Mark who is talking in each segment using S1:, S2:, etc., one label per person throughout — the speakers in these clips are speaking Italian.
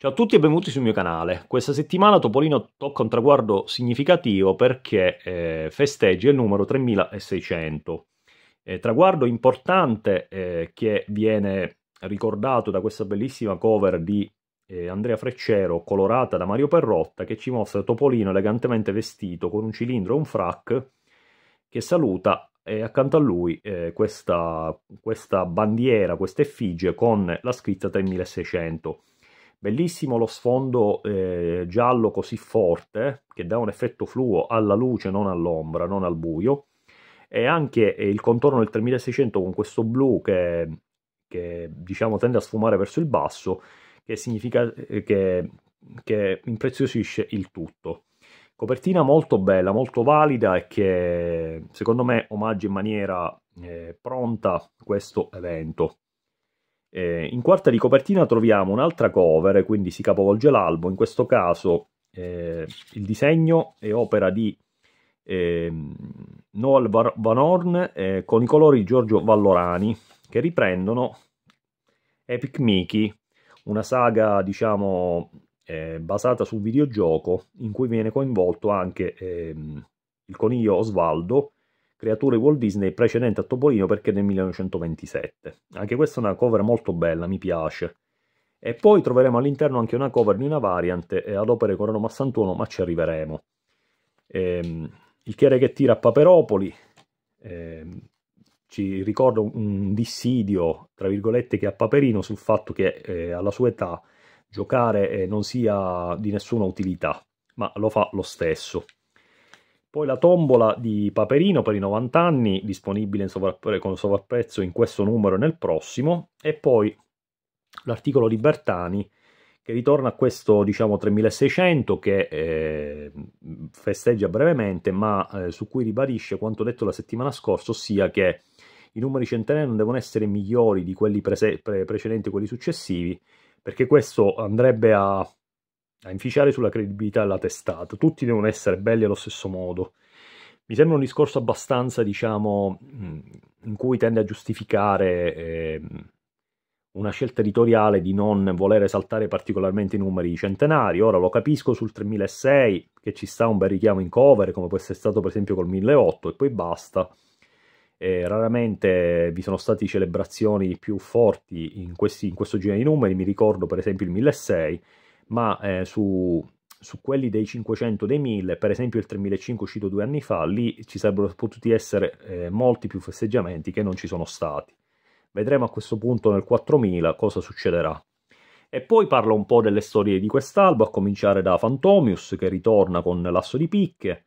S1: Ciao a tutti e benvenuti sul mio canale. Questa settimana Topolino tocca un traguardo significativo perché eh, festeggia il numero 3600. Eh, traguardo importante eh, che viene ricordato da questa bellissima cover di eh, Andrea Freccero colorata da Mario Perrotta che ci mostra Topolino elegantemente vestito con un cilindro e un frac che saluta e eh, accanto a lui eh, questa, questa bandiera, questa effigie con la scritta 3600 Bellissimo lo sfondo eh, giallo così forte che dà un effetto fluo alla luce, non all'ombra, non al buio. E anche eh, il contorno del 3600 con questo blu che, che diciamo tende a sfumare verso il basso, che significa eh, che, che impreziosisce il tutto. Copertina molto bella, molto valida e che secondo me omaggia in maniera eh, pronta questo evento. Eh, in quarta di copertina troviamo un'altra cover, quindi si capovolge l'albo, in questo caso eh, il disegno è opera di eh, Noel Van Horn eh, con i colori di Giorgio Vallorani che riprendono Epic Mickey, una saga diciamo eh, basata sul videogioco in cui viene coinvolto anche ehm, il coniglio Osvaldo creature Walt Disney precedente a Topolino perché del 1927. Anche questa è una cover molto bella, mi piace. E poi troveremo all'interno anche una cover di una variant eh, ad opere con Roma Santuono, ma ci arriveremo. Ehm, il Chiere che tira a Paperopoli ehm, ci ricorda un dissidio, tra virgolette, che ha Paperino sul fatto che eh, alla sua età giocare eh, non sia di nessuna utilità, ma lo fa lo stesso. Poi la tombola di Paperino per i 90 anni, disponibile sovrapp- eh, con sovrapprezzo in questo numero e nel prossimo. E poi l'articolo di Bertani che ritorna a questo diciamo 3600 che eh, festeggia brevemente ma eh, su cui ribadisce quanto detto la settimana scorsa, ossia che i numeri centenari non devono essere migliori di quelli prese- pre- precedenti e quelli successivi perché questo andrebbe a a inficiare sulla credibilità della testata. Tutti devono essere belli allo stesso modo. Mi sembra un discorso abbastanza, diciamo, mm, in cui tende a giustificare eh, una scelta editoriale di non voler esaltare particolarmente i numeri centenari. Ora lo capisco sul 3006 che ci sta un bel richiamo in cover, come può essere stato per esempio col 1008 e poi basta. Eh, raramente vi sono state celebrazioni più forti in, questi, in questo genere di numeri, mi ricordo per esempio il 1006 ma eh, su, su, quelli dei 500, dei 1000, per esempio il 3500 uscito due anni fa, lì ci sarebbero potuti essere eh, molti più festeggiamenti che non ci sono stati. Vedremo a questo punto nel 4000 cosa succederà. E poi parlo un po' delle storie di quest'albo, a cominciare da Fantomius che ritorna con l'asso di picche,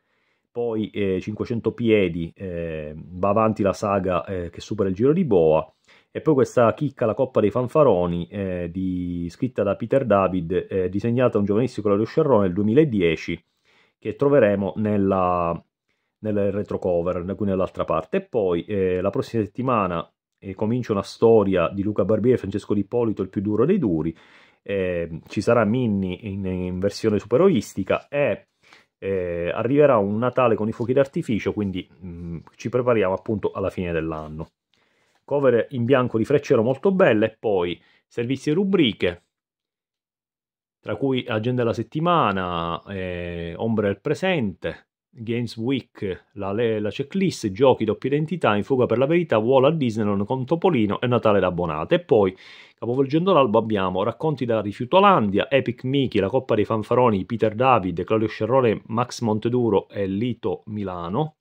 S1: poi eh, 500 piedi, eh, va avanti la saga eh, che supera il giro di Boa, e poi questa chicca, la Coppa dei Fanfaroni, eh, di, scritta da Peter David, eh, disegnata da un giovanissimo Claudio Sciarrone nel 2010, che troveremo nella, nel retrocover, da cui nell'altra parte. E poi eh, la prossima settimana eh, comincia una storia di Luca Barbieri e Francesco D'Ippolito, il più duro dei duri. Eh, ci sarà Minnie in, in versione superoistica e eh, arriverà un Natale con i fuochi d'artificio, quindi mh, mm, ci prepariamo appunto alla fine dell'anno cover in bianco di Freccero molto belle e poi servizi e rubriche, tra cui agenda della settimana, eh, ombre del presente, Games Week, la, la checklist, giochi, doppia identità, in fuga per la verità, Wall a Disneyland con Topolino e Natale da Bonate. E poi, capovolgendo l'albo, abbiamo racconti da Rifiutolandia, Epic Mickey, la Coppa dei Fanfaroni, Peter David, Claudio Scerrone, Max Monteduro e Lito Milano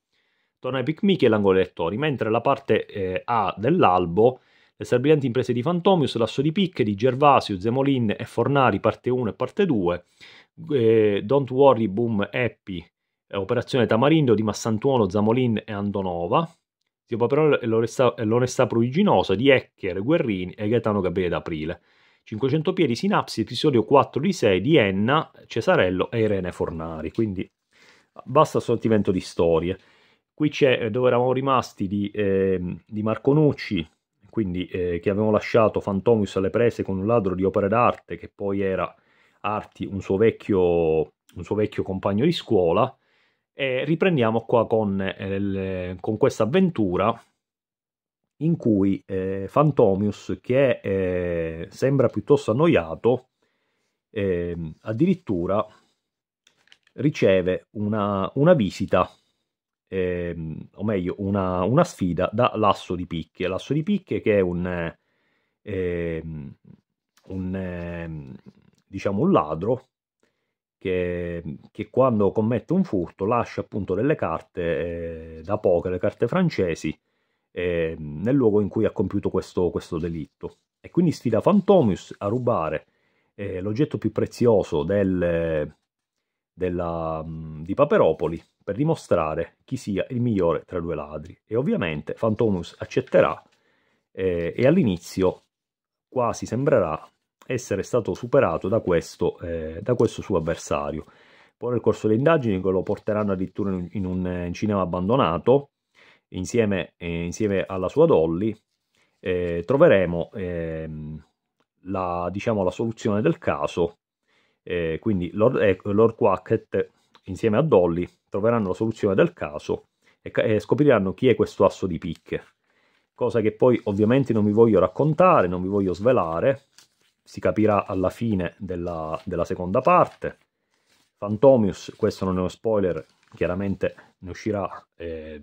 S1: torna ai picmichi e l'angolo dei lettori, mentre la parte eh, A dell'albo, le strabilianti imprese di Fantomius, l'asso di picche di Gervasio, Zemolin e Fornari, parte 1 e parte 2, eh, Don't Worry, Boom, Happy, eh, Operazione Tamarindo di Massantuono, Zamolin e Andonova, Zio Paperone e l'Onestà Pruriginosa di Ecker, Guerrini e Gaetano Gabriele d'Aprile. 500 piedi, Sinapsi, episodio 4 di 6 di Enna, Cesarello e Irene Fornari. Quindi basta assortimento di storie. Qui c'è eh, dove eravamo rimasti di, eh, di Marco Nucci, quindi eh, che avevamo lasciato Fantomius alle prese con un ladro di opere d'arte che poi era Arti, un suo vecchio, un suo vecchio compagno di scuola. E riprendiamo qua con, eh, con questa avventura in cui eh, Fantomius, che eh, sembra piuttosto annoiato, eh, addirittura riceve una, una visita ehm, o meglio, una, una, sfida da Lasso di Picche. Lasso di Picche che è un, ehm, un, ehm, diciamo un ladro che, che, quando commette un furto lascia appunto delle carte eh, da poker, le carte francesi, eh, nel luogo in cui ha compiuto questo, questo delitto. E quindi sfida Fantomius a rubare eh, l'oggetto più prezioso del della, mm, di Paperopoli per dimostrare chi sia il migliore tra i due ladri. E ovviamente Fantomus accetterà eh, e all'inizio quasi sembrerà essere stato superato da questo, eh, da questo suo avversario. Poi nel corso delle indagini lo porteranno addirittura in un eh, cinema abbandonato insieme, eh, insieme alla sua Dolly. Eh, troveremo ehm, la, diciamo, la soluzione del caso eh, quindi Lord, eh, Lord Quackett insieme a Dolly troveranno la soluzione del caso e, e scopriranno chi è questo asso di picche. Cosa che poi ovviamente non vi voglio raccontare, non vi voglio svelare, si capirà alla fine della, della seconda parte. Fantomius, questo non è uno spoiler, chiaramente ne uscirà eh,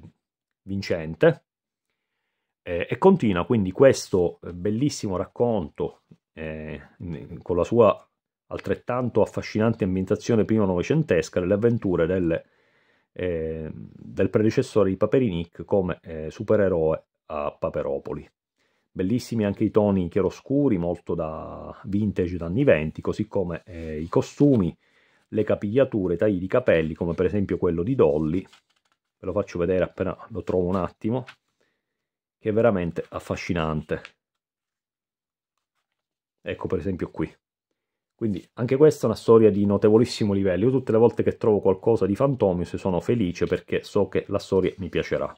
S1: vincente. Eh, e continua quindi questo eh, bellissimo racconto eh, con la sua altrettanto affascinante ambientazione prima novecentesca delle avventure delle, eh, del predecessore di Paperinic come eh, supereroe a Paperopoli. Bellissimi anche i toni chiaroscuri, molto da vintage d'anni venti, così come eh, i costumi, le capigliature, i tagli di capelli, come per esempio quello di Dolly. Ve lo faccio vedere appena lo trovo un attimo, che è veramente affascinante. Ecco per esempio qui. Quindi anche questa è una storia di notevolissimo livello. Io tutte le volte che trovo qualcosa di Fantomius sono felice perché so che la storia mi piacerà.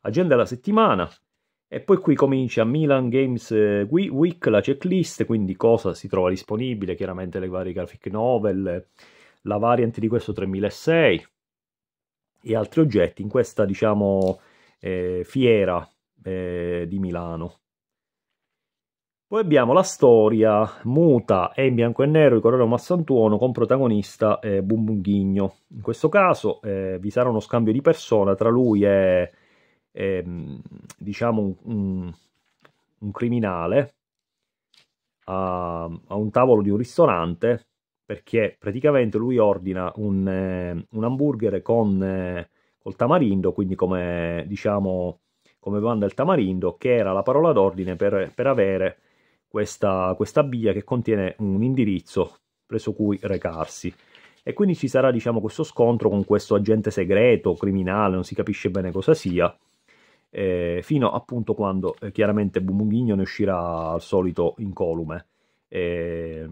S1: Agenda della settimana. E poi qui comincia Milan Games eh, Week, la checklist, quindi cosa si trova disponibile, chiaramente le varie graphic novel, la variant di questo 3006 e altri oggetti in questa, diciamo, eh, fiera eh, di Milano. Poi abbiamo la storia muta e in bianco e nero di Corrado Massantuono con protagonista eh, Bumbunghigno. In questo caso eh, vi sarà uno scambio di persona tra lui e, e ehm, diciamo un, un, un criminale a, a, un tavolo di un ristorante perché praticamente lui ordina un, eh, un hamburger con eh, col tamarindo, quindi come diciamo come banda il tamarindo che era la parola d'ordine per, per avere questa, questa biglia che contiene un indirizzo presso cui recarsi. E quindi ci sarà diciamo, questo scontro con questo agente segreto, criminale, non si capisce bene cosa sia, eh, fino appunto quando eh, chiaramente Bumbughigno ne uscirà al solito incolume. Eh,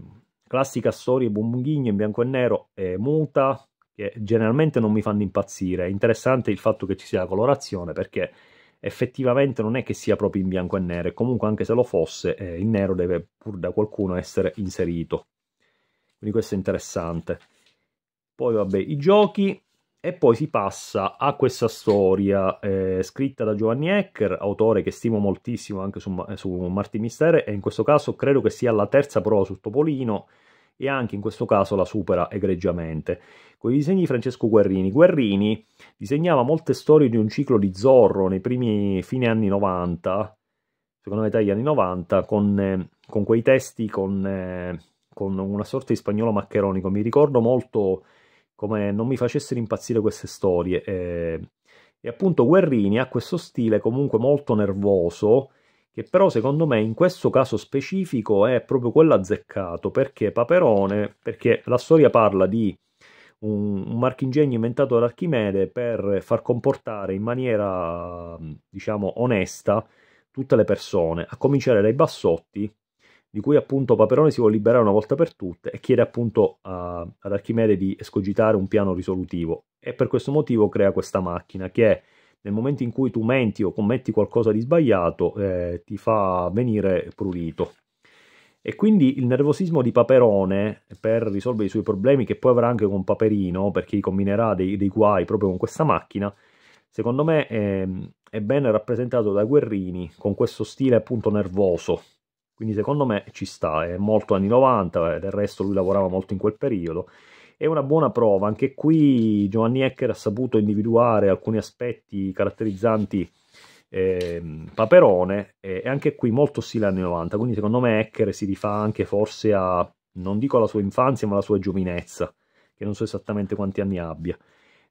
S1: classica storia Bumbughigno in bianco e nero, muta, che generalmente non mi fanno impazzire. È interessante il fatto che ci sia la colorazione perché effettivamente non è che sia proprio in bianco e nero, comunque anche se lo fosse, eh, il nero deve pur da qualcuno essere inserito. Quindi questo è interessante. Poi vabbè, i giochi, e poi si passa a questa storia eh, scritta da Giovanni Ecker, autore che stimo moltissimo anche su, su Marti Mistere, e in questo caso credo che sia la terza prova su Topolino, e anche in questo caso la supera egregiamente. Con i disegni di Francesco Guerrini. Guerrini disegnava molte storie di un ciclo di Zorro nei primi fine anni 90, secondo me dagli anni 90, con, eh, con quei testi con, eh, con, una sorta di spagnolo maccheronico. Mi ricordo molto come non mi facessero impazzire queste storie. Eh, e appunto Guerrini ha questo stile comunque molto nervoso, che però secondo me in questo caso specifico è proprio quello azzeccato, perché Paperone, perché la storia parla di un, un marchingegno inventato da Archimede per far comportare in maniera, diciamo, onesta tutte le persone, a cominciare dai bassotti, di cui appunto Paperone si vuole liberare una volta per tutte e chiede appunto a, ad Archimede di escogitare un piano risolutivo e per questo motivo crea questa macchina che è nel momento in cui tu menti o commetti qualcosa di sbagliato eh, ti fa venire prurito. E quindi il nervosismo di Paperone, per risolvere i suoi problemi, che poi avrà anche con Paperino, perché gli combinerà dei, dei guai proprio con questa macchina, secondo me è, ehm, è ben rappresentato da Guerrini con questo stile appunto nervoso. Quindi secondo me ci sta, è molto anni 90, eh, del resto lui lavorava molto in quel periodo è una buona prova. Anche qui Giovanni Ecker ha saputo individuare alcuni aspetti caratterizzanti eh, Paperone e anche qui molto stile anni 90, quindi secondo me Ecker si rifà anche forse a, non dico alla sua infanzia, ma alla sua giovinezza, che non so esattamente quanti anni abbia.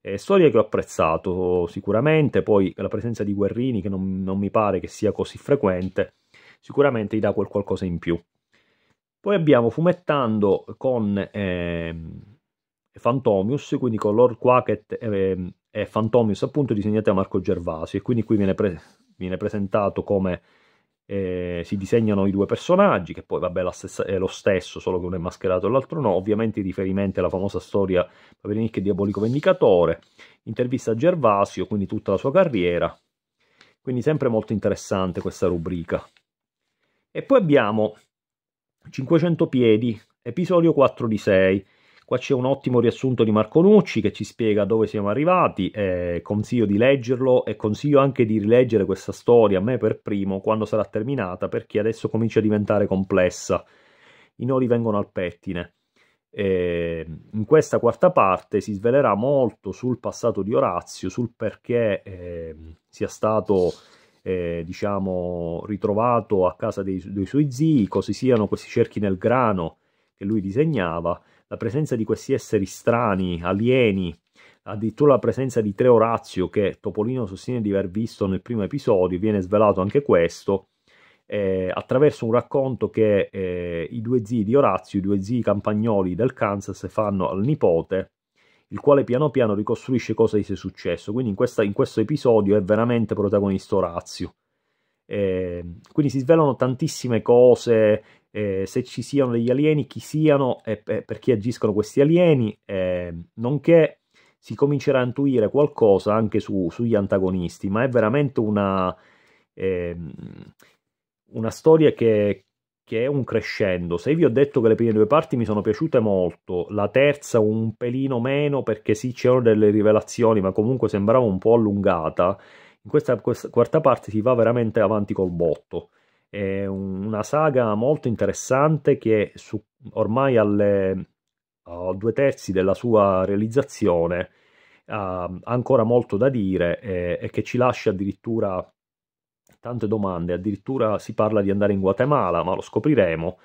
S1: Eh, storia che ho apprezzato sicuramente, poi la presenza di Guerrini, che non, non mi pare che sia così frequente, sicuramente gli dà qualcosa in più. Poi abbiamo Fumettando con... Eh, Fantomius, quindi con Lord Quacket eh, ehm, e, e Fantomius appunto disegnati da Marco Gervasi e quindi qui viene, pre- viene presentato come eh, si disegnano i due personaggi, che poi vabbè stessa, è lo stesso, solo che uno è mascherato e l'altro no, ovviamente in riferimento alla famosa storia Paperinic e Diabolico Vendicatore, intervista a Gervasio, quindi tutta la sua carriera, quindi sempre molto interessante questa rubrica. E poi abbiamo 500 piedi, episodio 4 di 6, Qua c'è un ottimo riassunto di Marco Nucci che ci spiega dove siamo arrivati, eh, consiglio di leggerlo e consiglio anche di rileggere questa storia, a me per primo, quando sarà terminata, perché adesso comincia a diventare complessa. I nodi vengono al pettine. Eh, in questa quarta parte si svelerà molto sul passato di Orazio, sul perché eh, sia stato... Eh, diciamo, ritrovato a casa dei, dei, suoi zii, così siano questi cerchi nel grano che lui disegnava la presenza di questi esseri strani, alieni, addirittura la presenza di tre Orazio che Topolino sostiene di aver visto nel primo episodio, viene svelato anche questo, eh, attraverso un racconto che eh, i due zii di Orazio, i due zii campagnoli del Kansas fanno al nipote, il quale piano piano ricostruisce cosa gli sia successo. Quindi in, questa, in questo episodio è veramente protagonista Orazio. Eh, quindi si svelano tantissime cose, eh, se ci siano degli alieni, chi siano e per chi agiscono questi alieni, eh, nonché si comincerà a intuire qualcosa anche su, sugli antagonisti, ma è veramente una, eh, una storia che, che, è un crescendo. Se vi ho detto che le prime due parti mi sono piaciute molto, la terza un pelino meno perché sì c'erano delle rivelazioni, ma comunque sembrava un po' allungata, in questa, questa quarta parte si va veramente avanti col botto. È una saga molto interessante che su, ormai alle, a due terzi della sua realizzazione ha ancora molto da dire e, eh, e che ci lascia addirittura tante domande. Addirittura si parla di andare in Guatemala, ma lo scopriremo.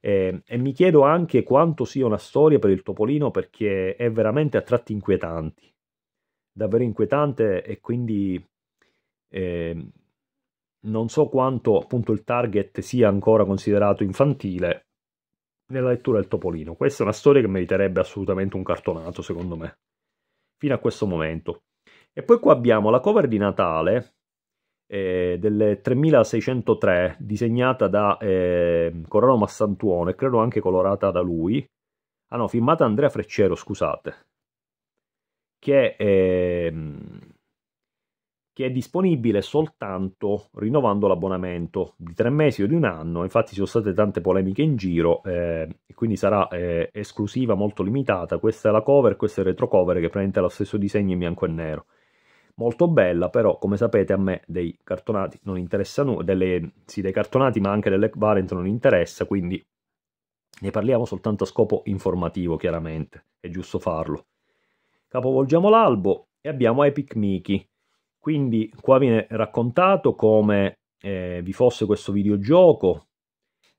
S1: E, e, mi chiedo anche quanto sia una storia per il Topolino perché è veramente a tratti inquietanti, davvero inquietante e quindi eh, non so quanto appunto il target sia ancora considerato infantile nella lettura del Topolino. Questa è una storia che meriterebbe assolutamente un cartonato, secondo me, fino a questo momento. E poi qua abbiamo la cover di Natale eh, del 3603, disegnata da eh, Corrado e credo anche colorata da lui. Ah no, firmata Andrea Freccero, scusate. Che eh, che è disponibile soltanto rinnovando l'abbonamento di tre mesi o di un anno. Infatti ci sono state tante polemiche in giro eh, e quindi sarà eh, esclusiva, molto limitata. Questa è la cover, questa è il retrocover che prende lo stesso disegno in bianco e nero. Molto bella, però come sapete a me dei cartonati non interessa nulla, sì dei cartonati ma anche dell'Equivalent non interessa, quindi ne parliamo soltanto a scopo informativo chiaramente, è giusto farlo. Capovolgiamo l'albo e abbiamo Epic Mickey quindi qua viene raccontato come eh, vi fosse questo videogioco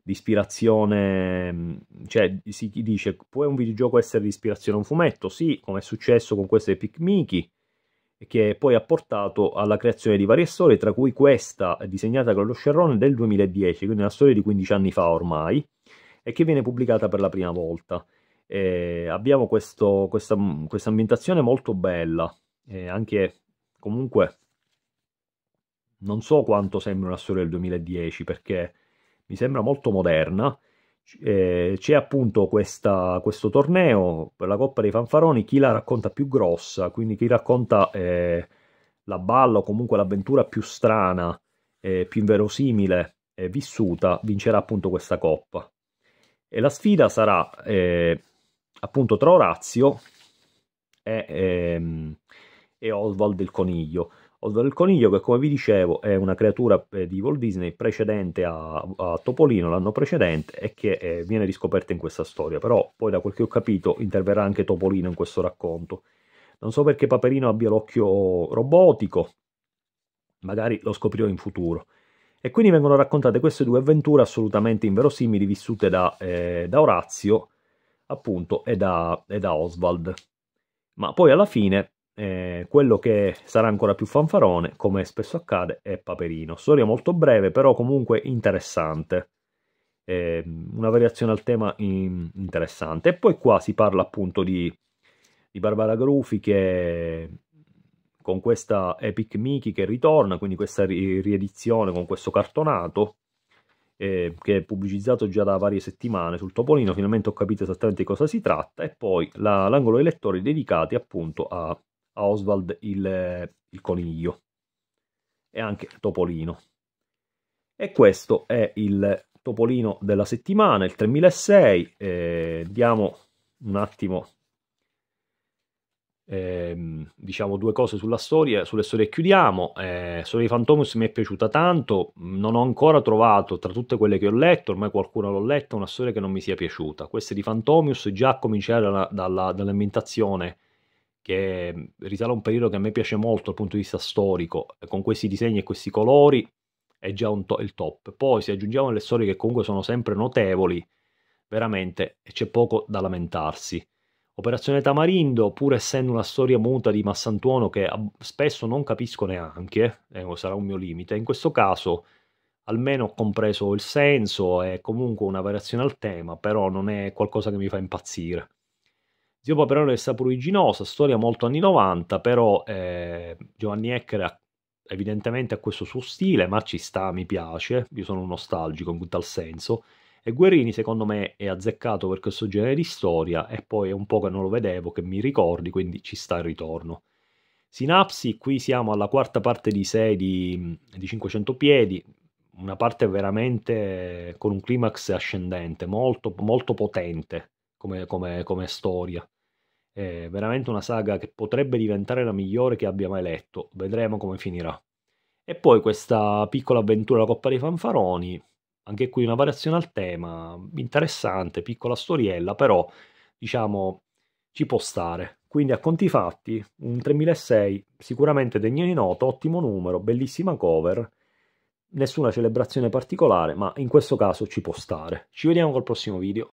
S1: di ispirazione, mm, cioè si dice può un videogioco essere di ispirazione a un fumetto? Sì, come è successo con queste Epic Mickey, che poi ha portato alla creazione di varie storie, tra cui questa disegnata con lo Scerrone del 2010, quindi una storia di 15 anni fa ormai, e che viene pubblicata per la prima volta. Eh, abbiamo questa, mm, questa ambientazione molto bella, eh, anche Comunque, non so quanto sembra una storia del 2010 perché mi sembra molto moderna. Eh, c'è appunto questa, questo torneo per la Coppa dei Fanfaroni, chi la racconta più grossa, quindi chi racconta eh, la balla o comunque l'avventura più strana, eh, più inverosimile vissuta, vincerà appunto questa Coppa. E la sfida sarà eh, appunto tra Orazio e... Ehm, e Oswald il coniglio. Oswald il coniglio che come vi dicevo è una creatura eh, di Walt Disney precedente a, a Topolino l'anno precedente e che eh, viene riscoperta in questa storia, però poi da quel che ho capito interverrà anche Topolino in questo racconto. Non so perché Paperino abbia l'occhio robotico, magari lo scoprirò in futuro. E quindi vengono raccontate queste due avventure assolutamente inverosimili vissute da, eh, da Orazio appunto e da, e da Oswald. Ma poi alla fine eh, quello che sarà ancora più fanfarone, come spesso accade, è Paperino. Storia molto breve, però comunque interessante. Eh, una variazione al tema in, interessante. E poi qua si parla appunto di, di Barbara Grufi che con questa Epic Mickey che ritorna, quindi questa ri- riedizione con questo cartonato eh, che è pubblicizzato già da varie settimane sul Topolino, finalmente ho capito esattamente di cosa si tratta e poi la, l'angolo dei lettori dedicati appunto a a Oswald il, il coniglio e anche Topolino. E questo è il Topolino della settimana, il 3006. Eh, diamo un attimo, ehm, diciamo due cose sulla storia, sulle storie chiudiamo. Eh, Storia di Fantomus mi è piaciuta tanto, non ho ancora trovato tra tutte quelle che ho letto, ormai qualcuna l'ho letta, una storia che non mi sia piaciuta. Queste di Fantomus già a cominciare dalla, dalla, che mhmm, risale a un periodo che a me piace molto dal punto di vista storico, eh, con questi disegni e questi colori è già to il top. Poi se aggiungiamo le storie che comunque sono sempre notevoli, veramente eh, c'è poco da lamentarsi. Operazione Tamarindo, pur essendo una storia muta di Massantuono che spesso non capisco neanche, eh, sarà un mio limite, in questo caso almeno ho compreso il senso, è comunque una variazione al tema, però non è qualcosa che mi fa impazzire. Zio Paperone è Saporiginosa, storia molto anni 90, però eh, Giovanni Ecker evidentemente ha questo suo stile, ma ci sta, mi piace, io sono un nostalgico in tal senso, e Guerini secondo me è azzeccato per questo genere di storia e poi è un po' che non lo vedevo, che mi ricordi, quindi ci sta il ritorno. Sinapsi, qui siamo alla quarta parte di 6 di, di 500 piedi, una parte veramente con un climax ascendente, molto, molto potente come, come, come storia. È veramente una saga che potrebbe diventare la migliore che abbia mai letto. Vedremo come finirà. E poi questa piccola avventura, la Coppa dei Fanfaroni, anche qui una variazione al tema, interessante, piccola storiella, però diciamo ci può stare. Quindi a conti fatti, un 3006 sicuramente degno di nota, ottimo numero, bellissima cover, nessuna celebrazione particolare, ma in questo caso ci può stare. Ci vediamo col prossimo video.